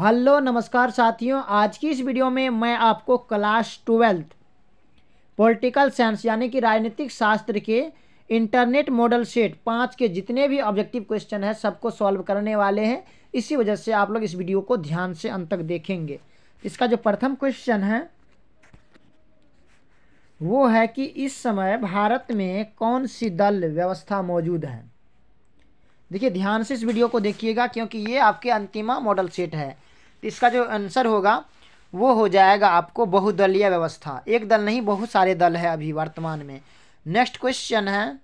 hello नमस्कार साथियों आज की इस वीडियो में मैं आपको क्लास ट्वेल्थ पॉलिटिकल साइंस यानी कि राजनीतिक शास्त्र के इंटरनेट मॉडल सेट पाँच के जितने भी ऑब्जेक्टिव क्वेश्चन है सबको सॉल्व करने वाले हैं इसी वजह से आप लोग इस वीडियो को ध्यान से अंत तक देखेंगे इसका जो प्रथम क्वेश्चन है वो है कि इस समय भारत में कौन सी दल व्यवस्था मौजूद है देखिए ध्यान से इस वीडियो को देखिएगा क्योंकि ये आपके अंतिमा मॉडल सेट है तो इसका जो आंसर होगा वो हो जाएगा आपको बहुदलीय व्यवस्था एक दल नहीं बहुत सारे दल है अभी वर्तमान में नेक्स्ट क्वेश्चन है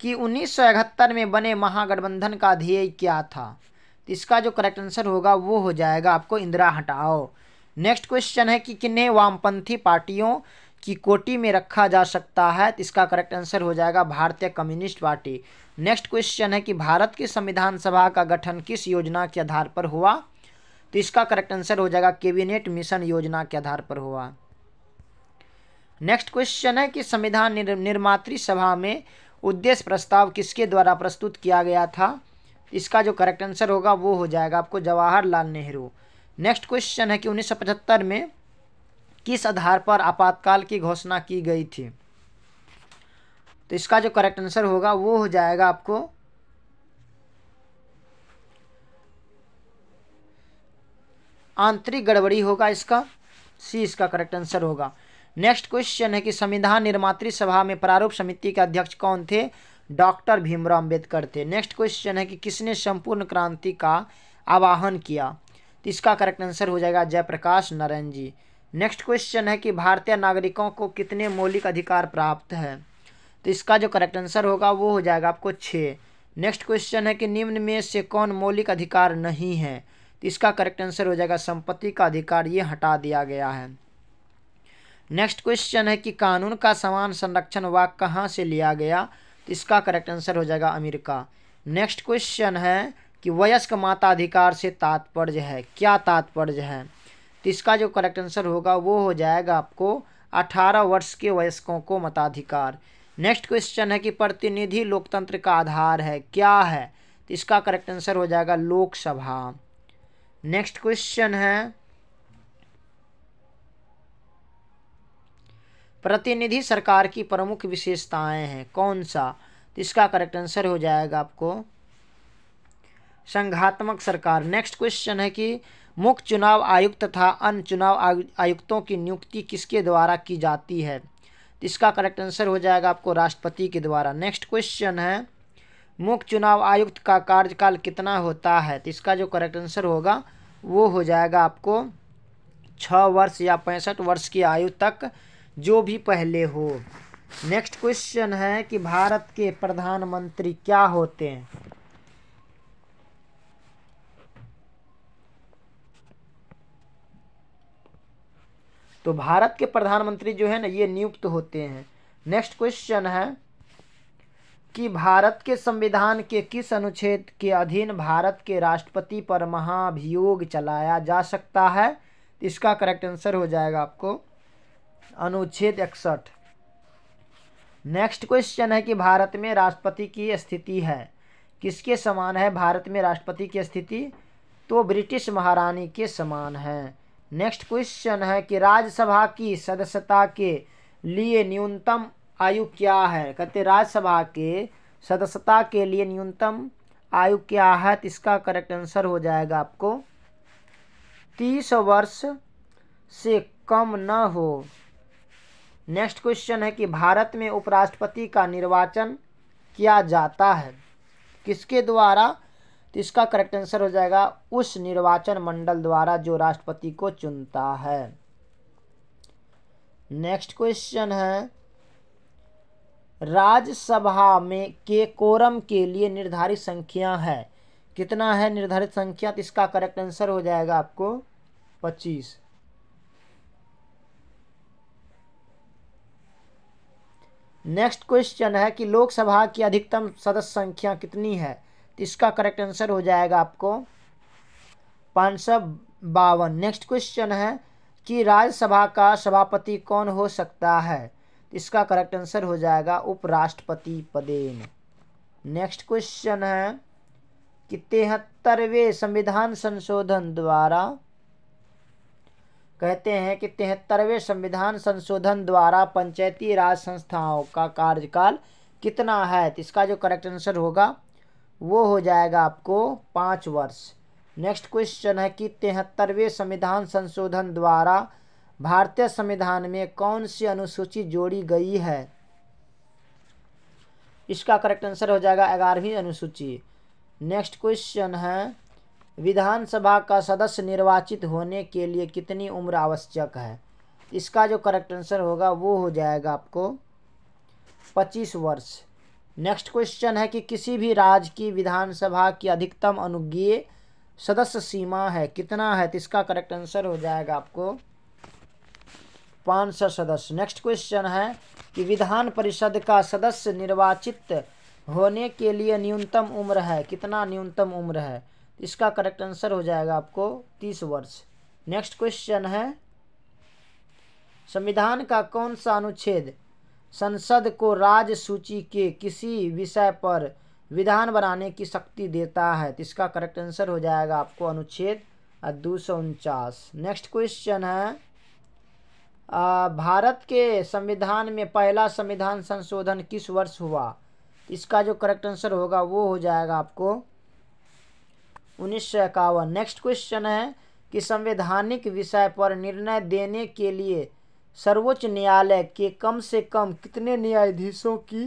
कि उन्नीस में बने महागठबंधन का ध्येय क्या था तो इसका जो करेक्ट आंसर होगा वो हो जाएगा आपको इंदिरा हटाओ नेक्स्ट क्वेश्चन है कि किन्हें वामपंथी पार्टियों की कोटी में रखा जा सकता है तो इसका करेक्ट आंसर हो जाएगा भारतीय कम्युनिस्ट पार्टी नेक्स्ट क्वेश्चन है कि भारत की संविधान सभा का गठन किस योजना के आधार पर हुआ तो इसका करेक्ट आंसर हो जाएगा कैबिनेट मिशन योजना के आधार पर हुआ नेक्स्ट क्वेश्चन है कि संविधान निर्, निर्मात सभा में उद्देश्य प्रस्ताव किसके द्वारा प्रस्तुत किया गया था इसका जो करेक्ट आंसर होगा वो हो जाएगा आपको जवाहरलाल नेहरू नेक्स्ट क्वेश्चन है कि 1975 में किस आधार पर आपातकाल की घोषणा की गई थी तो इसका जो करेक्ट आंसर होगा वो हो जाएगा आपको आंतरिक गड़बड़ी होगा इसका सी इसका करेक्ट आंसर होगा नेक्स्ट क्वेश्चन है कि संविधान निर्मात सभा में प्रारूप समिति के अध्यक्ष कौन थे डॉक्टर भीमराव अम्बेडकर थे नेक्स्ट क्वेश्चन है कि किसने संपूर्ण क्रांति का आवाहन किया तो इसका करेक्ट आंसर हो जाएगा जयप्रकाश नारायण जी नेक्स्ट क्वेश्चन है कि भारतीय नागरिकों को कितने मौलिक अधिकार प्राप्त है तो इसका जो करेक्ट आंसर होगा वो हो जाएगा आपको छः नेक्स्ट क्वेश्चन है कि निम्न में से कौन मौलिक अधिकार नहीं है तो इसका करेक्ट आंसर हो जाएगा संपत्ति का अधिकार ये हटा दिया गया है नेक्स्ट क्वेश्चन है कि कानून का समान संरक्षण वाक कहाँ से लिया गया तो इसका करेक्ट आंसर हो जाएगा अमेरिका नेक्स्ट क्वेश्चन है कि वयस्क माताधिकार से तात्पर्य है क्या तात्पर्य है तो इसका जो करेक्ट आंसर होगा वो हो जाएगा आपको अठारह वर्ष के वयस्कों को मताधिकार नेक्स्ट क्वेश्चन है कि प्रतिनिधि लोकतंत्र का आधार है क्या है तो इसका करेक्ट आंसर हो जाएगा लोकसभा नेक्स्ट क्वेश्चन है प्रतिनिधि सरकार की प्रमुख विशेषताएं हैं कौन सा तो इसका करेक्ट आंसर हो जाएगा आपको संघात्मक सरकार नेक्स्ट क्वेश्चन है कि मुख्य चुनाव आयुक्त तथा अन्य चुनाव आयुक्तों की नियुक्ति किसके द्वारा की जाती है इसका करेक्ट आंसर हो जाएगा आपको राष्ट्रपति के द्वारा नेक्स्ट क्वेश्चन है मुख्य चुनाव आयुक्त का कार्यकाल कितना होता है तो इसका जो करेक्ट आंसर होगा वो हो जाएगा आपको छः वर्ष या पैंसठ वर्ष की आयु तक जो भी पहले हो नेक्स्ट क्वेश्चन है कि भारत के प्रधानमंत्री क्या होते हैं तो भारत के प्रधानमंत्री जो है ना ये नियुक्त होते हैं नेक्स्ट क्वेश्चन है कि भारत के संविधान के किस अनुच्छेद के अधीन भारत के राष्ट्रपति पर महाभियोग चलाया जा सकता है इसका करेक्ट आंसर हो जाएगा आपको अनुच्छेद इकसठ नेक्स्ट क्वेश्चन है कि भारत में राष्ट्रपति की स्थिति है किसके समान है भारत में राष्ट्रपति की स्थिति तो ब्रिटिश महारानी के समान है नेक्स्ट क्वेश्चन है कि राज्यसभा की सदस्यता के लिए न्यूनतम आयु क्या है कहते राज्यसभा के सदस्यता के लिए न्यूनतम आयु क्या है तो इसका करेक्ट आंसर हो जाएगा आपको तीस वर्ष से कम न हो नेक्स्ट क्वेश्चन है कि भारत में उपराष्ट्रपति का निर्वाचन किया जाता है किसके द्वारा तो इसका करेक्ट आंसर हो जाएगा उस निर्वाचन मंडल द्वारा जो राष्ट्रपति को चुनता है नेक्स्ट क्वेश्चन है राज्यसभा में के कोरम के लिए निर्धारित संख्या है कितना है निर्धारित संख्या तो इसका करेक्ट आंसर हो जाएगा आपको पच्चीस नेक्स्ट क्वेश्चन है कि लोकसभा की अधिकतम सदस्य संख्या कितनी है तो इसका करेक्ट आंसर हो जाएगा आपको पाँच सौ बावन नेक्स्ट क्वेश्चन है कि राज्यसभा का सभापति कौन हो सकता है इसका करेक्ट आंसर हो जाएगा उपराष्ट्रपति पदेन नेक्स्ट क्वेश्चन है कि तिहत्तरवें संविधान संशोधन द्वारा कहते हैं कि तिहत्तरवें संविधान संशोधन द्वारा पंचायती राज संस्थाओं का कार्यकाल कितना है तो इसका जो करेक्ट आंसर होगा वो हो जाएगा आपको पाँच वर्ष नेक्स्ट क्वेश्चन है कि तिहत्तरवें संविधान संशोधन द्वारा भारतीय संविधान में कौन सी अनुसूची जोड़ी गई है इसका करेक्ट आंसर हो जाएगा ग्यारहवीं अनुसूची नेक्स्ट क्वेश्चन है विधानसभा का सदस्य निर्वाचित होने के लिए कितनी उम्र आवश्यक है इसका जो करेक्ट आंसर होगा वो हो जाएगा आपको पच्चीस वर्ष नेक्स्ट क्वेश्चन है कि किसी भी राज्य की विधानसभा की अधिकतम अनुज्ञीय सदस्य सीमा है कितना है तो इसका करेक्ट आंसर हो जाएगा आपको पाँच सौ सदस्य नेक्स्ट क्वेश्चन है कि विधान परिषद का सदस्य निर्वाचित होने के लिए न्यूनतम उम्र है कितना न्यूनतम उम्र है इसका करेक्ट आंसर हो जाएगा आपको तीस वर्ष नेक्स्ट क्वेश्चन है संविधान का कौन सा अनुच्छेद संसद को राज्य सूची के किसी विषय पर विधान बनाने की शक्ति देता है तो इसका करेक्ट आंसर हो जाएगा आपको अनुच्छेद दो सौ उनचास नेक्स्ट क्वेश्चन है भारत के संविधान में पहला संविधान संशोधन किस वर्ष हुआ इसका जो करेक्ट आंसर होगा वो हो जाएगा आपको उन्नीस सौ इक्यावन नेक्स्ट क्वेश्चन है कि संवैधानिक विषय पर निर्णय देने के लिए सर्वोच्च न्यायालय के कम से कम कितने न्यायाधीशों की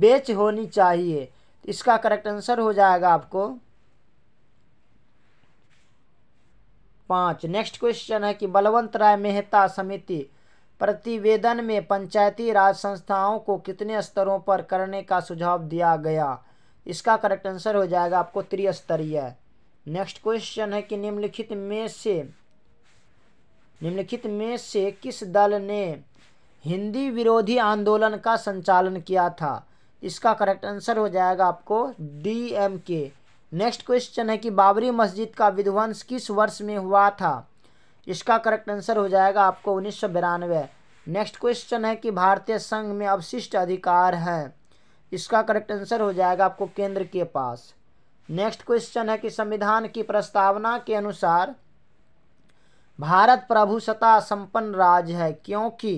बेच होनी चाहिए इसका करेक्ट आंसर हो जाएगा आपको पाँच नेक्स्ट क्वेश्चन है कि बलवंत राय मेहता समिति प्रतिवेदन में पंचायती राज संस्थाओं को कितने स्तरों पर करने का सुझाव दिया गया इसका करेक्ट आंसर हो जाएगा आपको त्रिस्तरीय नेक्स्ट क्वेश्चन है कि निम्नलिखित में से निम्नलिखित में से किस दल ने हिंदी विरोधी आंदोलन का संचालन किया था इसका करेक्ट आंसर हो जाएगा आपको D M K next question है कि बाबरी मस्जिद का विध्वंस किस वर्ष में हुआ था इसका करेक्ट आंसर हो जाएगा आपको उन्नीस सौ बिरानवे नेक्स्ट क्वेश्चन है कि भारतीय संघ में अवशिष्ट अधिकार हैं इसका करेक्ट आंसर हो जाएगा आपको केंद्र के पास नेक्स्ट क्वेश्चन है कि संविधान की प्रस्तावना के अनुसार भारत प्रभुसत्ता संपन्न राज्य है क्योंकि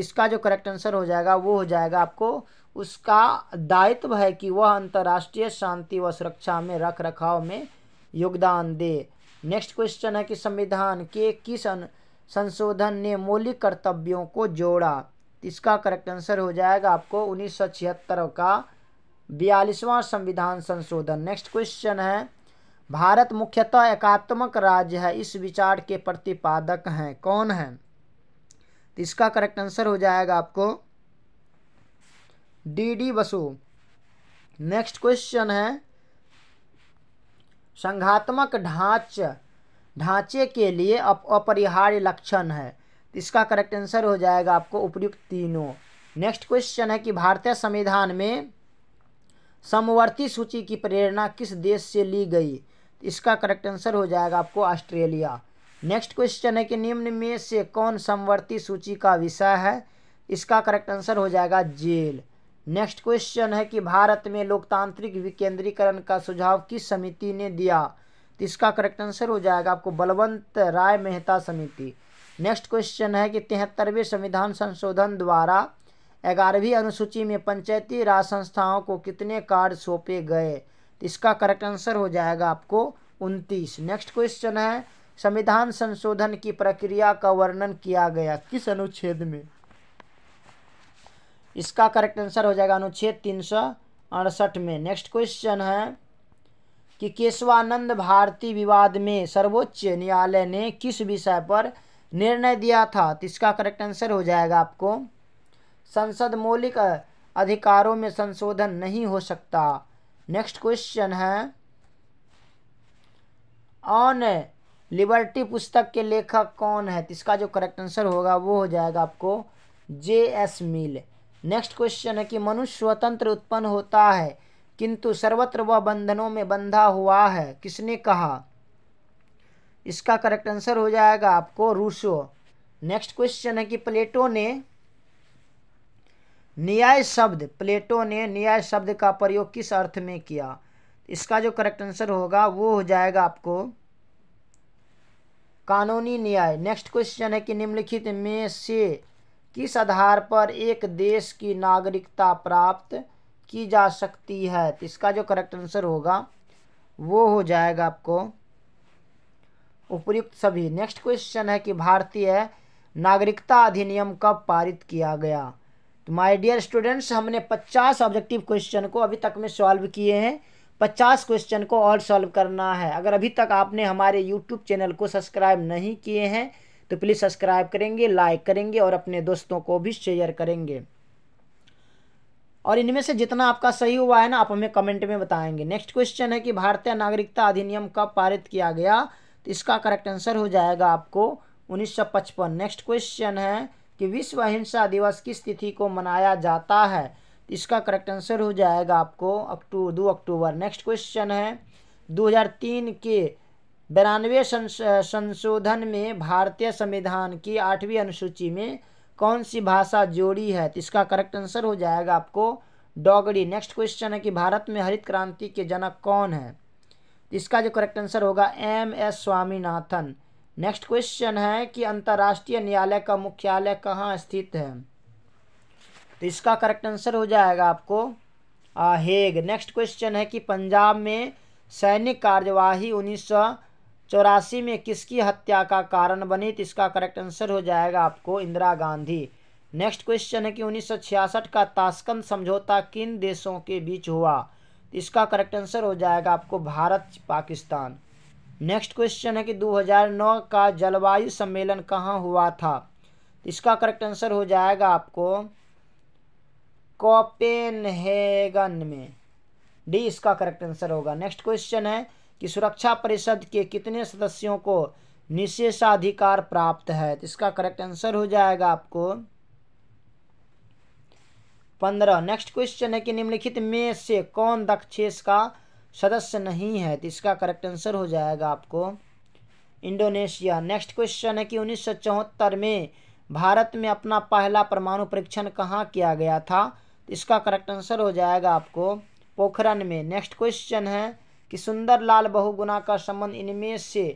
इसका जो करेक्ट आंसर हो जाएगा वो हो जाएगा आपको उसका दायित्व है कि वह अंतर्राष्ट्रीय शांति व सुरक्षा में रख रखाव में योगदान दे नेक्स्ट क्वेश्चन है कि संविधान के किस संशोधन ने मौलिक कर्तव्यों को जोड़ा इसका करेक्ट आंसर हो जाएगा आपको उन्नीस का बयालीसवां संविधान संशोधन नेक्स्ट क्वेश्चन है भारत मुख्यतः एकात्मक राज्य है इस विचार के प्रतिपादक हैं कौन हैं तो इसका करेक्ट आंसर हो जाएगा आपको D D Basu next question है संघात्मक ढांच ढांचे के लिए अपरिहार्य लक्षण है तो इसका करेक्ट आंसर हो जाएगा आपको उपयुक्त तीनों नेक्स्ट क्वेश्चन है कि भारतीय संविधान में समवर्ती सूची की प्रेरणा किस देश से ली गई तो इसका करेक्ट आंसर हो जाएगा आपको ऑस्ट्रेलिया नेक्स्ट क्वेश्चन है कि निम्न में से कौन समवर्ती सूची का विषय है इसका करेक्ट आंसर हो जाएगा जेल नेक्स्ट क्वेश्चन है कि भारत में लोकतांत्रिक विकेंद्रीकरण का सुझाव किस समिति ने दिया तो इसका करेक्ट आंसर हो जाएगा आपको बलवंत राय मेहता समिति नेक्स्ट क्वेश्चन है कि तिहत्तरवें संविधान संशोधन द्वारा ग्यारहवीं अनुसूची में पंचायती राज संस्थाओं को कितने कार्ड सौंपे गए तो इसका करेक्ट आंसर हो जाएगा आपको उनतीस नेक्स्ट क्वेश्चन है संविधान संशोधन की प्रक्रिया का वर्णन किया गया किस अनुच्छेद में इसका करेक्ट आंसर हो जाएगा अनुच्छेद तीन सौ अड़सठ में नेक्स्ट क्वेश्चन है कि केशवानंद भारती विवाद में सर्वोच्च न्यायालय ने किस विषय पर निर्णय दिया था तो इसका करेक्ट आंसर हो जाएगा आपको संसद मौलिक अधिकारों में संशोधन नहीं हो सकता नेक्स्ट क्वेश्चन है ऑन लिबर्टी पुस्तक के लेखक कौन है तो इसका जो करेक्ट आंसर होगा वो हो जाएगा आपको J S Mill next question है कि मनुष्य स्वतंत्र उत्पन्न होता है किंतु सर्वत्र वह बंधनों में बंधा हुआ है किसने कहा इसका करेक्ट आंसर हो जाएगा आपको रूसो नेक्स्ट क्वेश्चन है कि प्लेटो ने न्याय शब्द प्लेटो ने न्याय शब्द का प्रयोग किस अर्थ में किया इसका जो करेक्ट आंसर होगा वो हो जाएगा आपको कानूनी न्याय नेक्स्ट क्वेश्चन है कि निम्नलिखित में से किस आधार पर एक देश की नागरिकता प्राप्त की जा सकती है तो इसका जो करेक्ट आंसर होगा वो हो जाएगा आपको उपयुक्त सभी नेक्स्ट क्वेश्चन है कि भारतीय नागरिकता अधिनियम कब पारित किया गया तो माय डियर स्टूडेंट्स हमने 50 ऑब्जेक्टिव क्वेश्चन को अभी तक में सॉल्व किए हैं पचास क्वेश्चन को और सॉल्व करना है अगर अभी तक आपने हमारे यूट्यूब चैनल को सब्सक्राइब नहीं किए हैं तो प्लीज़ सब्सक्राइब करेंगे लाइक करेंगे और अपने दोस्तों को भी शेयर करेंगे और इनमें से जितना आपका सही हुआ है ना आप हमें कमेंट में बताएंगे नेक्स्ट क्वेश्चन है कि भारतीय नागरिकता अधिनियम कब पारित किया गया तो इसका करेक्ट आंसर हो जाएगा आपको 1955 नेक्स्ट क्वेश्चन है कि विश्व अहिंसा दिवस किस तिथि को मनाया जाता है इसका करेक्ट आंसर हो जाएगा आपको अक्टू दो अक्टूबर नेक्स्ट क्वेश्चन है 2003 के बिरानवे संशोधन में भारतीय संविधान की आठवीं अनुसूची में कौन सी भाषा जोड़ी है तो इसका करेक्ट आंसर हो जाएगा आपको डॉगरी नेक्स्ट क्वेश्चन है कि भारत में हरित क्रांति के जनक कौन है इसका जो करेक्ट आंसर होगा M S Swaminathan next question है कि अंतर्राष्ट्रीय न्यायालय का मुख्यालय कहाँ स्थित है तो इसका करेक्ट आंसर हो जाएगा आपको आ, हेग नेक्स्ट क्वेश्चन है कि पंजाब में सैनिक कार्यवाही उन्नीस चौरासी में किसकी हत्या का कारण बनी तो इसका करेक्ट आंसर हो जाएगा आपको इंदिरा गांधी नेक्स्ट क्वेश्चन है कि उन्नीस का ताशकंद समझौता किन देशों के बीच हुआ तो इसका करेक्ट आंसर हो जाएगा आपको भारत पाकिस्तान नेक्स्ट क्वेश्चन है कि 2009 का जलवायु सम्मेलन कहाँ हुआ था तो इसका करेक्ट आंसर हो जाएगा आपको कॉपेनहेगन में डी इसका करेक्ट आंसर होगा नेक्स्ट क्वेश्चन है कि सुरक्षा परिषद के कितने सदस्यों को निशेषाधिकार प्राप्त है तो इसका करेक्ट आंसर हो जाएगा आपको पंद्रह नेक्स्ट क्वेश्चन है कि निम्नलिखित में से कौन दक्षेस का सदस्य नहीं है तो इसका करेक्ट आंसर हो जाएगा आपको इंडोनेशिया नेक्स्ट क्वेश्चन है कि उन्नीस में भारत में अपना पहला परमाणु परीक्षण कहाँ किया गया था इसका करेक्ट आंसर हो जाएगा आपको पोखरन में नेक्स्ट क्वेश्चन है कि सुंदरलाल बहुगुना का संबंध इनमें से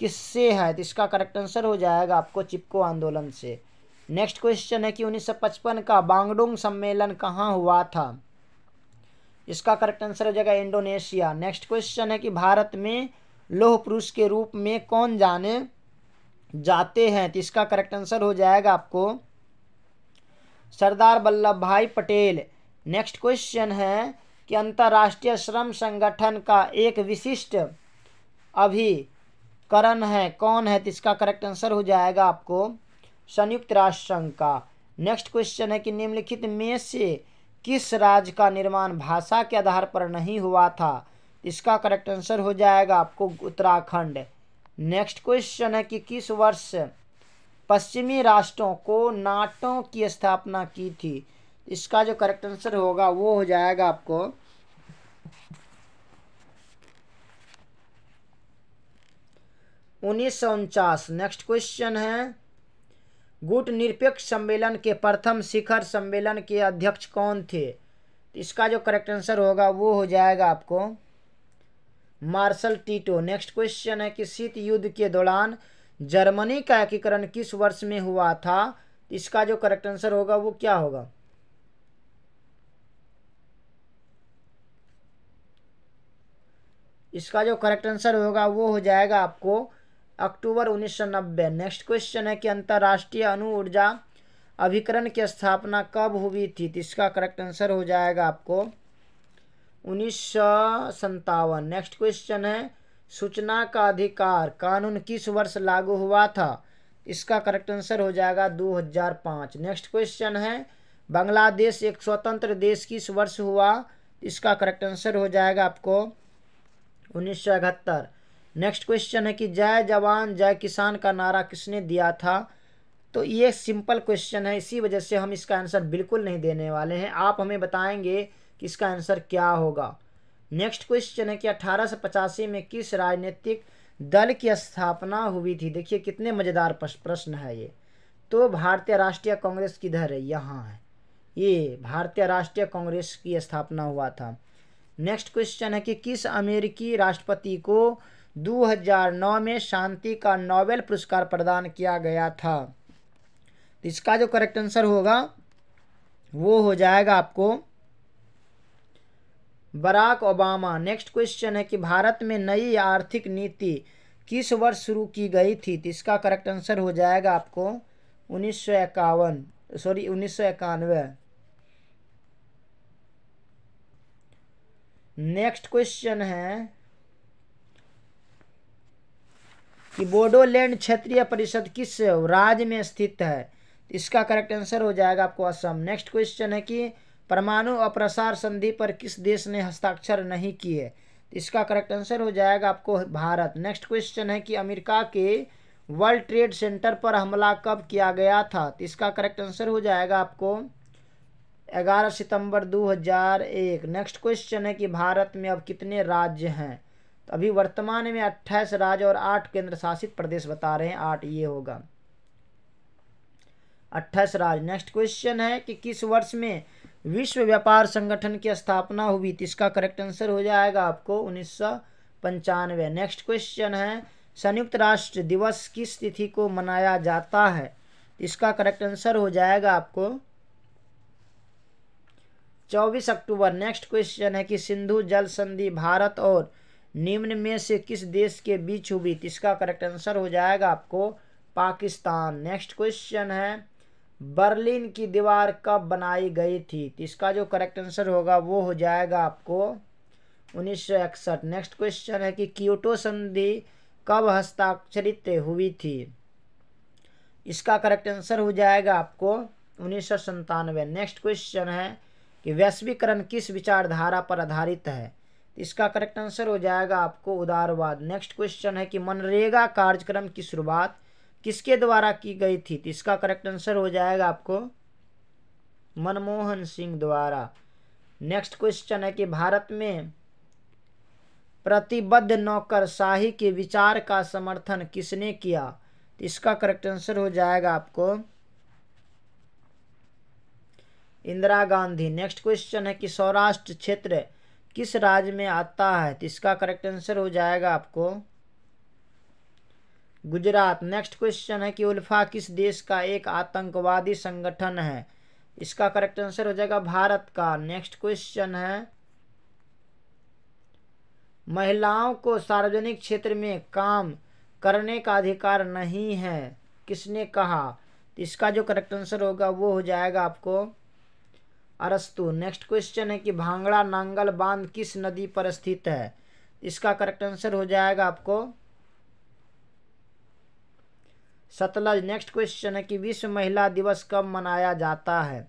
किससे है तो इसका करेक्ट आंसर हो जाएगा आपको चिपको आंदोलन से नेक्स्ट क्वेश्चन है कि 1955 का बांगडोंग सम्मेलन कहाँ हुआ था इसका करेक्ट आंसर हो जाएगा इंडोनेशिया नेक्स्ट क्वेश्चन है कि भारत में लोह पुरुष के रूप में कौन जाने जाते हैं तो इसका करेक्ट आंसर हो जाएगा आपको सरदार वल्लभ भाई पटेल नेक्स्ट क्वेश्चन है कि अंतर्राष्ट्रीय श्रम संगठन का एक विशिष्ट अभिकरण है कौन है तो इसका करेक्ट आंसर हो जाएगा आपको संयुक्त राष्ट्र संघ का नेक्स्ट क्वेश्चन है कि निम्नलिखित में से किस राज्य का निर्माण भाषा के आधार पर नहीं हुआ था इसका करेक्ट आंसर हो जाएगा आपको उत्तराखंड नेक्स्ट क्वेश्चन है कि किस वर्ष पश्चिमी राष्ट्रों को नाटों की स्थापना की थी इसका जो करेक्ट आंसर होगा वो हो जाएगा आपको उन्नीस सौ उनचास नेक्स्ट क्वेश्चन है गुट निरपेक्ष सम्मेलन के प्रथम शिखर सम्मेलन के अध्यक्ष कौन थे इसका जो करेक्ट आंसर होगा वो हो जाएगा आपको मार्शल टीटो नेक्स्ट क्वेश्चन है कि शीत युद्ध के दौरान जर्मनी का एकीकरण किस वर्ष में हुआ था इसका जो करेक्ट आंसर होगा वो क्या होगा इसका जो करेक्ट आंसर होगा वो हो जाएगा आपको अक्टूबर 1990 नेक्स्ट क्वेश्चन है कि अंतर्राष्ट्रीय अणु ऊर्जा अभिकरण की स्थापना कब हुई थी तो इसका करेक्ट आंसर हो जाएगा आपको उन्नीस नेक्स्ट क्वेश्चन है सूचना का अधिकार कानून किस वर्ष लागू हुआ था इसका करेक्ट आंसर हो जाएगा 2005 नेक्स्ट क्वेश्चन है बांग्लादेश एक स्वतंत्र देश किस वर्ष हुआ इसका करेक्ट आंसर हो जाएगा आपको उन्नीस नेक्स्ट क्वेश्चन है कि जय जवान जय किसान का नारा किसने दिया था तो ये सिंपल क्वेश्चन है इसी वजह से हम इसका आंसर बिल्कुल नहीं देने वाले हैं आप हमें बताएंगे कि इसका आंसर क्या होगा नेक्स्ट क्वेश्चन है कि अठारह में किस राजनीतिक दल की स्थापना हुई थी देखिए कितने मज़ेदार प्रश्न है ये तो भारतीय राष्ट्रीय कांग्रेस किधर है यहाँ है ये भारतीय राष्ट्रीय कांग्रेस की स्थापना हुआ था नेक्स्ट क्वेश्चन है कि किस अमेरिकी राष्ट्रपति को 2009 में शांति का नोबेल पुरस्कार प्रदान किया गया था तो इसका जो करेक्ट आंसर होगा वो हो जाएगा आपको बराक ओबामा नेक्स्ट क्वेश्चन है कि भारत में नई आर्थिक नीति किस वर्ष शुरू की गई थी तो इसका करेक्ट आंसर हो जाएगा आपको उन्नीस सॉरी उन्नीस नेक्स्ट क्वेश्चन है कि बोडोलैंड क्षेत्रीय परिषद किस राज्य में स्थित है तो इसका करेक्ट आंसर हो जाएगा आपको असम नेक्स्ट क्वेश्चन है कि परमाणु अप्रसार संधि पर किस देश ने हस्ताक्षर नहीं किए इसका करेक्ट आंसर हो जाएगा आपको भारत नेक्स्ट क्वेश्चन है कि अमेरिका के वर्ल्ड ट्रेड सेंटर पर हमला कब किया गया था तो इसका करेक्ट आंसर हो जाएगा आपको 11 सितंबर 2001 नेक्स्ट क्वेश्चन है कि भारत में अब कितने राज्य हैं तो अभी वर्तमान में 28 राज्य और 8 केंद्र शासित प्रदेश बता रहे हैं 8 ये होगा 28 राज्य नेक्स्ट क्वेश्चन है कि किस वर्ष में विश्व व्यापार संगठन की स्थापना हुई तो इसका करेक्ट आंसर हो जाएगा आपको उन्नीस पंचानवे नेक्स्ट क्वेश्चन है संयुक्त राष्ट्र दिवस किस तिथि को मनाया जाता है इसका करेक्ट आंसर हो जाएगा आपको चौबीस अक्टूबर नेक्स्ट क्वेश्चन है कि सिंधु जल संधि भारत और निम्न में से किस देश के बीच हुई इसका करेक्ट आंसर हो जाएगा आपको पाकिस्तान नेक्स्ट क्वेश्चन है बर्लिन की दीवार कब बनाई गई थी तो इसका जो करेक्ट आंसर होगा वो हो जाएगा आपको उन्नीस नेक्स्ट क्वेश्चन है कि क्योटो संधि कब हस्ताक्षरित हुई थी इसका करेक्ट आंसर हो जाएगा आपको उन्नीस नेक्स्ट क्वेश्चन है कि वैश्वीकरण किस विचारधारा पर आधारित है तो इसका करेक्ट आंसर हो जाएगा आपको उदारवाद नेक्स्ट क्वेश्चन है कि मनरेगा कार्यक्रम की शुरुआत किसके द्वारा की गई थी तो इसका करेक्ट आंसर हो जाएगा आपको मनमोहन सिंह द्वारा नेक्स्ट क्वेश्चन है कि भारत में प्रतिबद्ध नौकरशाही के विचार का समर्थन किसने किया तो इसका करेक्ट आंसर हो जाएगा आपको इंदिरा गांधी नेक्स्ट क्वेश्चन है कि सौराष्ट्र क्षेत्र किस राज्य में आता है तो इसका करेक्ट आंसर हो जाएगा आपको गुजरात नेक्स्ट क्वेश्चन है कि उल्फा किस देश का एक आतंकवादी संगठन है इसका करेक्ट आंसर हो जाएगा भारत का नेक्स्ट क्वेश्चन है महिलाओं को सार्वजनिक क्षेत्र में काम करने का अधिकार नहीं है किसने कहा इसका जो करेक्ट आंसर होगा वो हो जाएगा आपको अरस्तु नेक्स्ट क्वेश्चन है कि भांगड़ा नांगल बांध किस नदी पर स्थित है इसका करेक्ट आंसर हो जाएगा आपको सतलज नेक्स्ट क्वेश्चन है कि विश्व महिला दिवस कब मनाया जाता है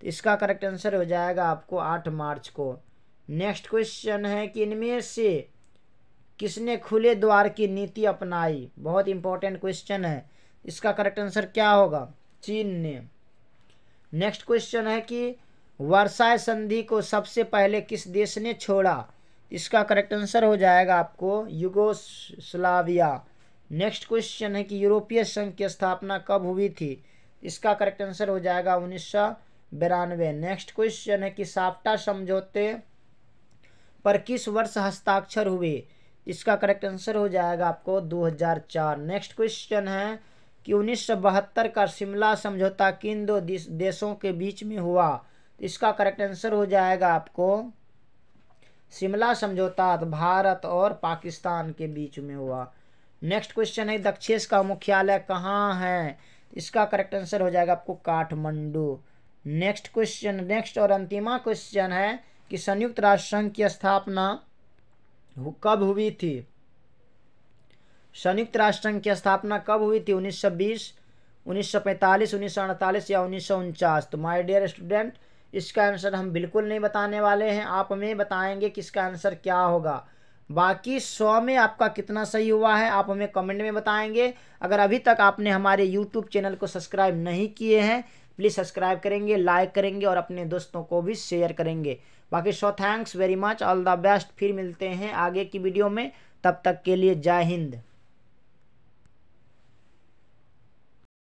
तो इसका करेक्ट आंसर हो जाएगा आपको आठ मार्च को नेक्स्ट क्वेश्चन है कि इनमें से किसने खुले द्वार की नीति अपनाई बहुत इंपॉर्टेंट क्वेश्चन है इसका करेक्ट आंसर क्या होगा चीन ने नेक्स्ट क्वेश्चन है कि वर्षाए संधि को सबसे पहले किस देश ने छोड़ा इसका करेक्ट आंसर हो जाएगा आपको युगोस्लाविया नेक्स्ट क्वेश्चन है कि यूरोपीय संघ की स्थापना कब हुई थी इसका करेक्ट आंसर हो जाएगा उन्नीस बिरानवे नेक्स्ट क्वेश्चन है कि साप्टा समझौते पर किस वर्ष हस्ताक्षर हुए इसका करेक्ट आंसर हो जाएगा आपको 2004 नेक्स्ट क्वेश्चन है कि उन्नीस का शिमला समझौता किन दो देशों के बीच में हुआ इसका करेक्ट आंसर हो जाएगा आपको शिमला समझौता भारत और पाकिस्तान के बीच में हुआ नेक्स्ट क्वेश्चन है दक्षेश का मुख्यालय कहाँ है इसका करेक्ट आंसर हो जाएगा आपको काठमांडू नेक्स्ट क्वेश्चन नेक्स्ट और अंतिमा क्वेश्चन है कि संयुक्त राष्ट्र संघ की स्थापना कब हुई थी संयुक्त राष्ट्र संघ की स्थापना कब हुई थी 1920, 1945, 1948 या उन्नीस तो माय डियर स्टूडेंट इसका आंसर हम बिल्कुल नहीं बताने वाले हैं आप हमें बताएंगे कि इसका आंसर क्या होगा बाकी सौ में आपका कितना सही हुआ है आप हमें कमेंट में बताएंगे अगर अभी तक आपने हमारे यूट्यूब चैनल को सब्सक्राइब नहीं किए हैं प्लीज़ सब्सक्राइब करेंगे लाइक करेंगे और अपने दोस्तों को भी शेयर करेंगे बाकी so thanks very much all the best फिर मिलते हैं आगे की वीडियो में तब तक के लिए जय हिंद